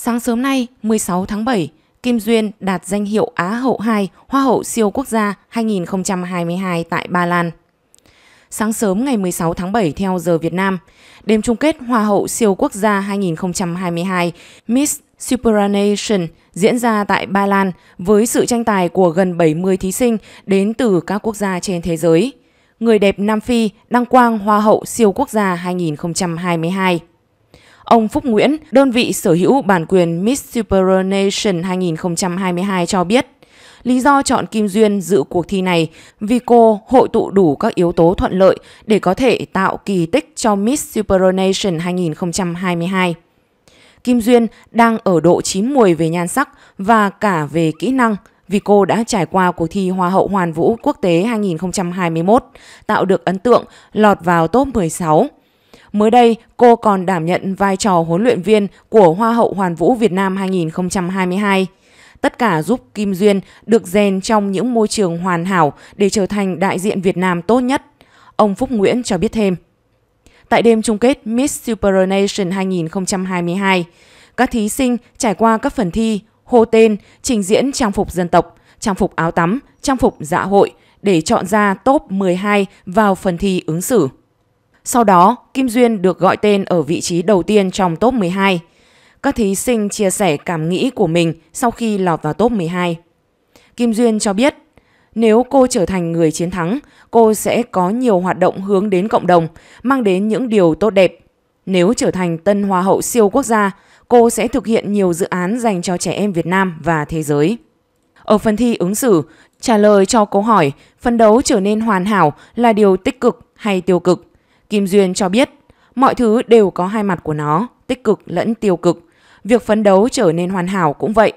Sáng sớm nay, 16 tháng 7, Kim Duyên đạt danh hiệu Á hậu 2 Hoa hậu siêu quốc gia 2022 tại Ba Lan. Sáng sớm ngày 16 tháng 7 theo giờ Việt Nam, đêm chung kết Hoa hậu siêu quốc gia 2022 Miss Supernation diễn ra tại Ba Lan với sự tranh tài của gần 70 thí sinh đến từ các quốc gia trên thế giới. Người đẹp Nam Phi đăng quang Hoa hậu siêu quốc gia 2022. Ông Phúc Nguyễn, đơn vị sở hữu bản quyền Miss Supernation 2022 cho biết, lý do chọn Kim Duyên dự cuộc thi này vì cô hội tụ đủ các yếu tố thuận lợi để có thể tạo kỳ tích cho Miss Supernation 2022. Kim Duyên đang ở độ chín mùi về nhan sắc và cả về kỹ năng vì cô đã trải qua cuộc thi Hoa hậu Hoàn vũ quốc tế 2021, tạo được ấn tượng lọt vào top 16. Mới đây, cô còn đảm nhận vai trò huấn luyện viên của Hoa hậu Hoàn vũ Việt Nam 2022. Tất cả giúp Kim Duyên được rèn trong những môi trường hoàn hảo để trở thành đại diện Việt Nam tốt nhất. Ông Phúc Nguyễn cho biết thêm. Tại đêm chung kết Miss Super Nation 2022, các thí sinh trải qua các phần thi, hô tên, trình diễn trang phục dân tộc, trang phục áo tắm, trang phục dạ hội để chọn ra top 12 vào phần thi ứng xử. Sau đó, Kim Duyên được gọi tên ở vị trí đầu tiên trong top 12. Các thí sinh chia sẻ cảm nghĩ của mình sau khi lọt vào top 12. Kim Duyên cho biết, nếu cô trở thành người chiến thắng, cô sẽ có nhiều hoạt động hướng đến cộng đồng, mang đến những điều tốt đẹp. Nếu trở thành tân hoa hậu siêu quốc gia, cô sẽ thực hiện nhiều dự án dành cho trẻ em Việt Nam và thế giới. Ở phần thi ứng xử, trả lời cho câu hỏi phấn đấu trở nên hoàn hảo là điều tích cực hay tiêu cực. Kim Duyên cho biết, mọi thứ đều có hai mặt của nó, tích cực lẫn tiêu cực. Việc phấn đấu trở nên hoàn hảo cũng vậy.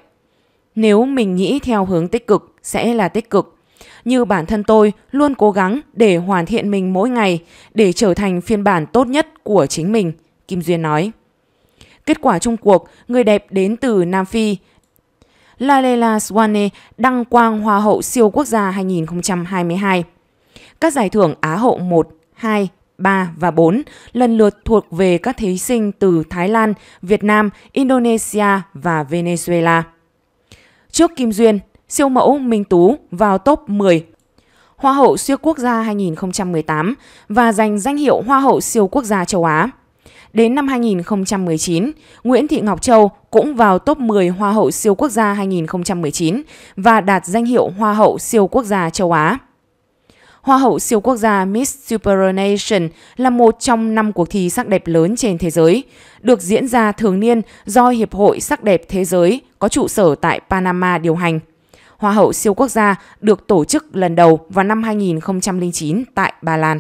Nếu mình nghĩ theo hướng tích cực sẽ là tích cực. Như bản thân tôi luôn cố gắng để hoàn thiện mình mỗi ngày để trở thành phiên bản tốt nhất của chính mình, Kim Duyên nói. Kết quả chung cuộc, người đẹp đến từ Nam Phi, Lalela Swane đăng quang Hoa hậu siêu quốc gia 2022. Các giải thưởng Á hậu 1, 2, 3 và 4 lần lượt thuộc về các thí sinh từ Thái Lan, Việt Nam, Indonesia và Venezuela. Trước Kim Duyên, siêu mẫu Minh Tú vào top 10 Hoa hậu siêu quốc gia 2018 và giành danh hiệu Hoa hậu siêu quốc gia châu Á. Đến năm 2019, Nguyễn Thị Ngọc Châu cũng vào top 10 Hoa hậu siêu quốc gia 2019 và đạt danh hiệu Hoa hậu siêu quốc gia châu Á. Hoa hậu siêu quốc gia Miss Supernation là một trong năm cuộc thi sắc đẹp lớn trên thế giới, được diễn ra thường niên do Hiệp hội Sắc đẹp Thế giới có trụ sở tại Panama điều hành. Hoa hậu siêu quốc gia được tổ chức lần đầu vào năm 2009 tại Ba Lan.